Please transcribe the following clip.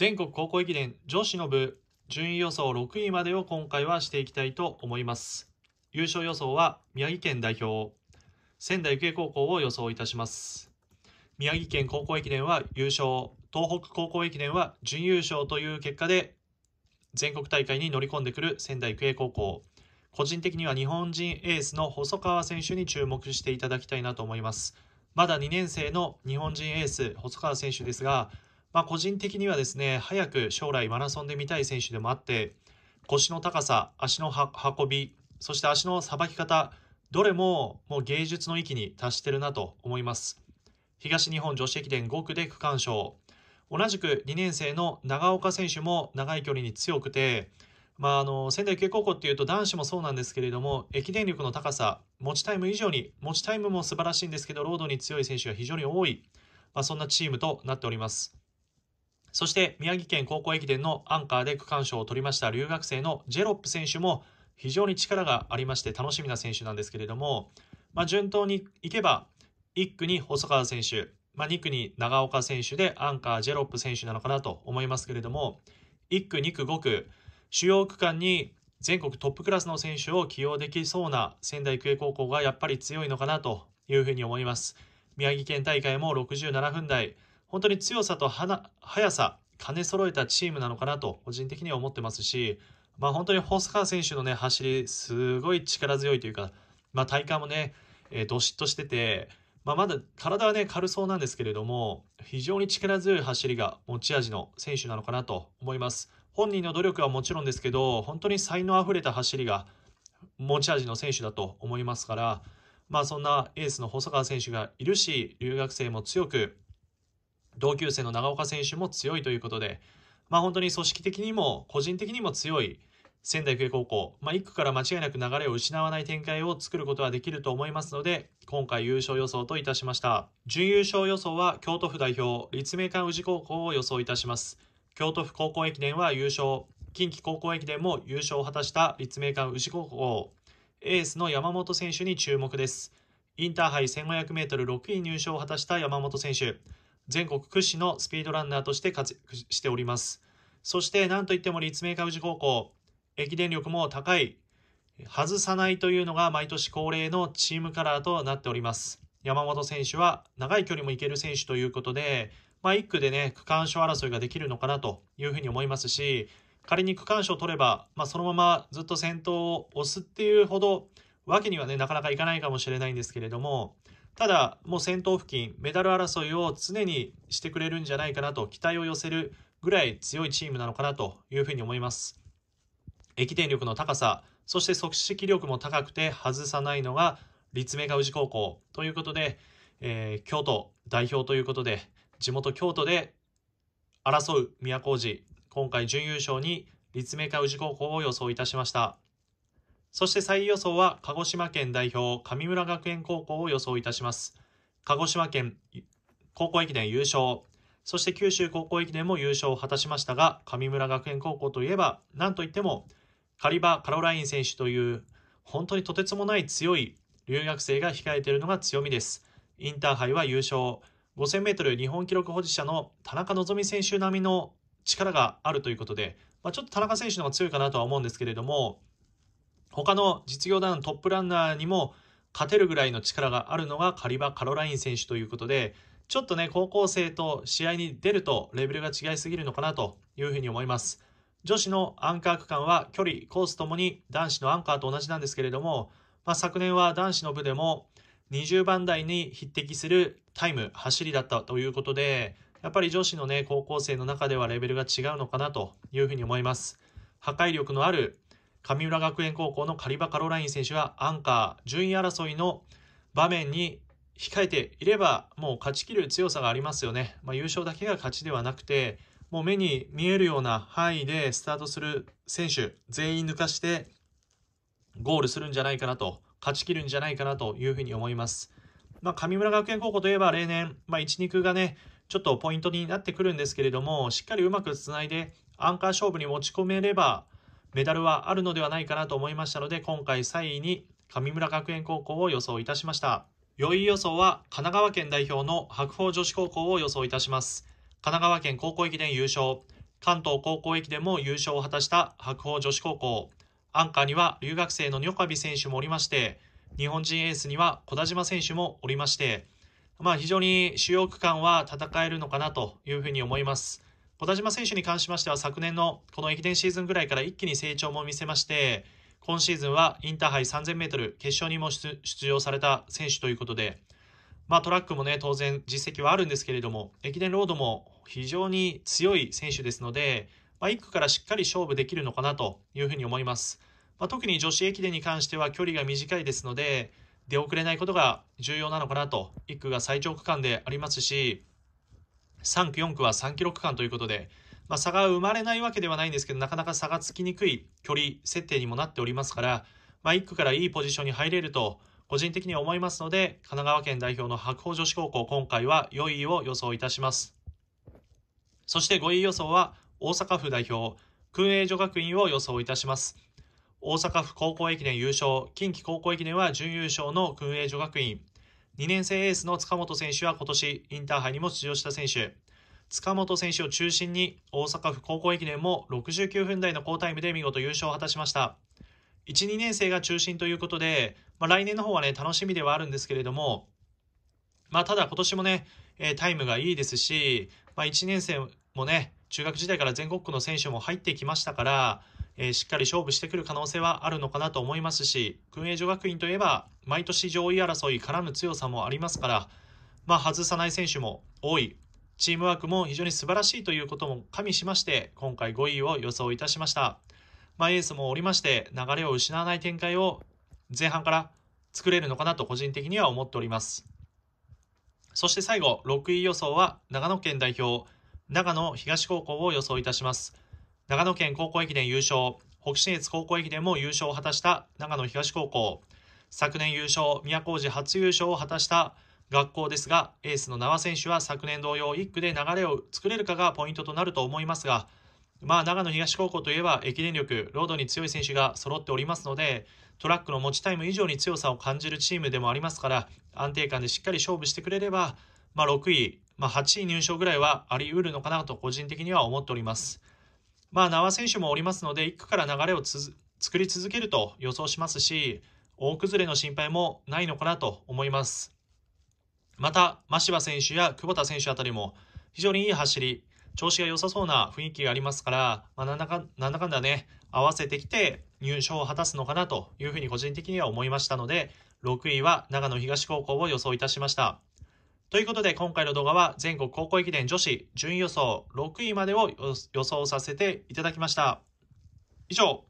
全国高校駅伝女子の部順位予想6位までを今回はしていきたいと思います優勝予想は宮城県代表仙台育英高校を予想いたします宮城県高校駅伝は優勝東北高校駅伝は準優勝という結果で全国大会に乗り込んでくる仙台育英高校個人的には日本人エースの細川選手に注目していただきたいなと思いますまだ2年生の日本人エース細川選手ですがまあ、個人的にはですね、早く将来マラソンで見たい選手でもあって、腰の高さ、足の運び、そして足のさばき方、どれももう芸術の域に達してるなと思います。東日本女子駅伝5区で区間賞。同じく2年生の長岡選手も長い距離に強くて、まあ、あの仙台育英高校っていうと男子もそうなんですけれども駅伝力の高さ持ちタイム以上に持ちタイムも素晴らしいんですけどロードに強い選手が非常に多い、まあ、そんなチームとなっております。そして宮城県高校駅伝のアンカーで区間賞を取りました留学生のジェロップ選手も非常に力がありまして楽しみな選手なんですけれども、まあ、順当にいけば1区に細川選手、まあ、2区に長岡選手でアンカージェロップ選手なのかなと思いますけれども1区2区5区主要区間に全国トップクラスの選手を起用できそうな仙台育英高校がやっぱり強いのかなというふうに思います。宮城県大会も67分台本当に強さと速さ、兼ね揃えたチームなのかなと、個人的には思ってますし、まあ、本当に細川選手のね、走り、すごい力強いというか、まあ、体幹もね、えー、どしっとしてて、まあ、まだ体はね、軽そうなんですけれども、非常に力強い走りが持ち味の選手なのかなと思います。本人の努力はもちろんですけど、本当に才能あふれた走りが持ち味の選手だと思いますから、まあそんなエースの細川選手がいるし、留学生も強く同級生の長岡選手も強いということで、まあ、本当に組織的にも個人的にも強い仙台育英高校、まあ、1区から間違いなく流れを失わない展開を作ることはできると思いますので、今回優勝予想といたしました。準優勝予想は京都府代表、立命館宇治高校を予想いたします。京都府高校駅伝は優勝、近畿高校駅伝も優勝を果たした立命館宇治高校、エースの山本選手に注目です。インターハイ 1500m6 位入賞を果たした山本選手。全国屈指のスピードランナーとして活躍しております。そして何といっても立命館宇治高校、駅伝力も高い、外さないというのが毎年恒例のチームカラーとなっております。山本選手は長い距離も行ける選手ということで、まあ、1区でね、区間賞争いができるのかなというふうに思いますし、仮に区間賞を取れば、まあ、そのままずっと先頭を押すっていうほどわけにはね、なかなかいかないかもしれないんですけれども、ただ、もう先頭付近、メダル争いを常にしてくれるんじゃないかなと期待を寄せるぐらい強いチームなのかなというふうに思います。駅伝力の高さ、そして即式力も高くて外さないのが立命館宇治高校ということで、えー、京都代表ということで、地元京都で争う宮古路、今回準優勝に立命館宇治高校を予想いたしました。そして最予想は鹿児島県代表神村学園高校を予想いたします。鹿児島県高校駅伝優勝、そして九州高校駅伝も優勝を果たしましたが、神村学園高校といえば、なんといってもカリバ・カロライン選手という本当にとてつもない強い留学生が控えているのが強みです。インターハイは優勝、5 0 0 0ル日本記録保持者の田中希実選手並みの力があるということで、まあ、ちょっと田中選手の方が強いかなとは思うんですけれども、他の実業団トップランナーにも勝てるぐらいの力があるのがカリバ・カロライン選手ということで、ちょっとね、高校生と試合に出るとレベルが違いすぎるのかなというふうに思います。女子のアンカー区間は距離、コースともに男子のアンカーと同じなんですけれども、まあ、昨年は男子の部でも20番台に匹敵するタイム、走りだったということで、やっぱり女子のね、高校生の中ではレベルが違うのかなというふうに思います。破壊力のある神浦学園高校のカリバ・カロライン選手はアンカー、順位争いの場面に控えていれば、もう勝ち切る強さがありますよね。まあ、優勝だけが勝ちではなくて、もう目に見えるような範囲でスタートする選手、全員抜かして、ゴールするんじゃないかなと、勝ちきるんじゃないかなというふうに思います。まあ、神村学園高校といえば例年、まあ、1、2区がね、ちょっとポイントになってくるんですけれども、しっかりうまくつないで、アンカー勝負に持ち込めれば、メダルはあるのではないかなと思いましたので、今回3位に上村学園高校を予想いたしました。4位予想は神奈川県代表の白鵬女子高校を予想いたします。神奈川県高校駅伝優勝、関東高校駅伝も優勝を果たした白鵬女子高校。アンカーには留学生のニョカビ選手もおりまして、日本人エースには小田島選手もおりまして、まあ非常に主要区間は戦えるのかなというふうに思います。小田島選手に関しましては昨年のこの駅伝シーズンぐらいから一気に成長も見せまして、今シーズンはインターハイ 3000m 決勝にも出場された選手ということで、まあ、トラックもね当然実績はあるんですけれども駅伝ロードも非常に強い選手ですので、まあ、1区からしっかり勝負できるのかなというふうに思います、まあ、特に女子駅伝に関しては距離が短いですので出遅れないことが重要なのかなと1区が最長区間でありますし3区、4区は3キロ区間ということで、まあ、差が生まれないわけではないんですけど、なかなか差がつきにくい距離設定にもなっておりますから、まあ、1区からいいポジションに入れると、個人的に思いますので、神奈川県代表の白鵬女子高校、今回は4位を予想いたします。そして5位予想は、大阪府代表、訓営女学院を予想いたします。大阪府高校駅伝優勝、近畿高校駅伝は準優勝の訓営女学院。2年生エースの塚本選手は今年インターハイにも出場した選手塚本選手を中心に大阪府高校駅伝も69分台の好タイムで見事優勝を果たしました12年生が中心ということで、まあ、来年の方はね楽しみではあるんですけれども、まあ、ただ今年もねタイムがいいですし、まあ、1年生もね中学時代から全国区の選手も入ってきましたからえー、しっかり勝負してくる可能性はあるのかなと思いますし、群英女学院といえば、毎年上位争い絡む強さもありますから、まあ、外さない選手も多い、チームワークも非常に素晴らしいということも加味しまして、今回5位を予想いたしました。まあ、エースもおりまして、流れを失わない展開を前半から作れるのかなと個人的には思っております。そして最後、6位予想は長野県代表、長野東高校を予想いたします。長野県高校駅伝優勝、北信越高校駅伝も優勝を果たした長野東高校、昨年優勝、宮古路初優勝を果たした学校ですが、エースの名和選手は昨年同様、1区で流れを作れるかがポイントとなると思いますが、まあ、長野東高校といえば駅伝力、ロードに強い選手が揃っておりますので、トラックの持ちタイム以上に強さを感じるチームでもありますから、安定感でしっかり勝負してくれれば、まあ、6位、まあ、8位入賞ぐらいはあり得るのかなと個人的には思っております。まあ、名和選手もおりますので、1区から流れをつ作り続けると予想しますし、大崩れの心配もないのかなと思います。また、真柴選手や久保田選手あたりも、非常にいい走り、調子が良さそうな雰囲気がありますから、まあ、なんだかなんだかんだね、合わせてきて入賞を果たすのかなというふうに個人的には思いましたので、6位は長野東高校を予想いたしました。ということで今回の動画は全国高校駅伝女子順位予想6位までを予想させていただきました。以上、